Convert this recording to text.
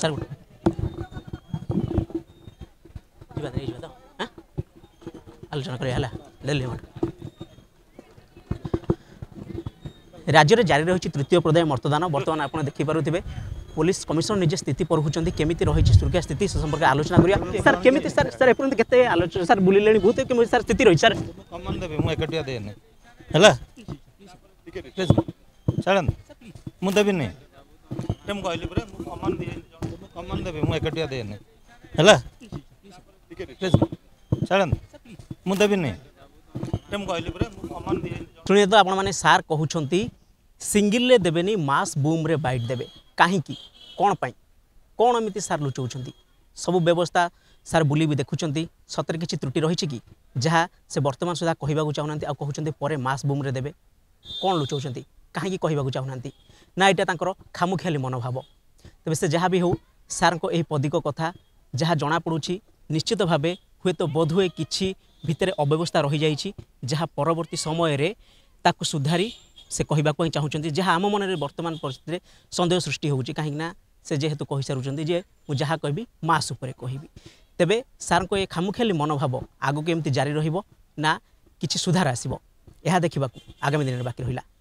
sir বলুন হ্যাঁ আলোচনা করি হ্যাঁ দিল্লি রাজ্যের জারি রয়েছে তৃতীয় পর্যায়ে মতদান বর্তমান আপনার দেখিপারে পুলিশ কমিশনার নিজে স্থিতি পরখুচ্ছেন কেমিতি রয়েছে সুরক্ষা স্থিতি সে সম্পর্কে আলোচনা করা স্যার কেমিতি স্যার স্যার এপর্যন্ত কেতে আলোচনা স্যার বুলিলে বহুত কেমিতি স্যার স্থিতি রয়েছে স্যার কমন দেবে মু একটিয়া দেনে হেলা প্লিজ ছাড়েন মু দেবিনি টেম কইলি পরে মু কমন দিয়ে ಮುಂದೆ ಕಟ್ಟಿ ಅದೇ ಅಲ್ಲ ଛାଡ଼ନ୍ତୁ ମୁଁ ଦେବିନି ଶୁଣିଲେ ତ ଆପଣମାନେ ସାର୍ କହୁଛନ୍ତି ସିଙ୍ଗିଲ୍ରେ ଦେବେନି ମାସ୍ ବୁମ୍ରେ ବାଇଟ୍ ଦେବେ କାହିଁକି କ'ଣ ପାଇଁ କ'ଣ ଏମିତି ସାର୍ ଲୁଚାଉଛନ୍ତି ସବୁ ବ୍ୟବସ୍ଥା ସାର୍ ବୁଲି ବି ଦେଖୁଛନ୍ତି ସତରେ କିଛି ତ୍ରୁଟି ରହିଛି କି ଯାହା ସେ ବର୍ତ୍ତମାନ ସୁଦ୍ଧା କହିବାକୁ ଚାହୁଁନାହାନ୍ତି ଆଉ କହୁଛନ୍ତି ପରେ ମାସ୍ ବୁମ୍ରେ ଦେବେ କ'ଣ ଲୁଚାଉଛନ୍ତି କାହିଁକି କହିବାକୁ ଚାହୁଁନାହାନ୍ତି ନା ଏଇଟା ତାଙ୍କର ଖାମୁଖିଆଲି ମନୋଭାବ ତେବେ ସେ ଯାହା ବି ହେଉ ସାର୍ଙ୍କ ଏହି ପଦିକ କଥା ଯାହା ଜଣାପଡ଼ୁଛି ନିଶ୍ଚିତ ଭାବେ ହୁଏତ ବୋଧହୁଏ କିଛି ଭିତରେ ଅବ୍ୟବସ୍ଥା ରହିଯାଇଛି ଯାହା ପରବର୍ତ୍ତୀ ସମୟରେ ତାକୁ ସୁଧାରି ସେ କହିବାକୁ ହିଁ ଚାହୁଁଛନ୍ତି ଯାହା ଆମ ମନରେ ବର୍ତ୍ତମାନ ପରିସ୍ଥିତିରେ ସନ୍ଦେହ ସୃଷ୍ଟି ହେଉଛି କାହିଁକିନା ସେ ଯେହେତୁ କହିସାରୁଛନ୍ତି ଯେ ମୁଁ ଯାହା କହିବି ମାସ୍ ଉପରେ କହିବି ତେବେ ସାର୍ଙ୍କ ଏ ଖାମୁଖିଆଲି ମନୋଭାବ ଆଗକୁ ଏମିତି ଜାରି ରହିବ ନା କିଛି ସୁଧାର ଆସିବ ଏହା ଦେଖିବାକୁ ଆଗାମୀ ଦିନରେ ବାକି ରହିଲା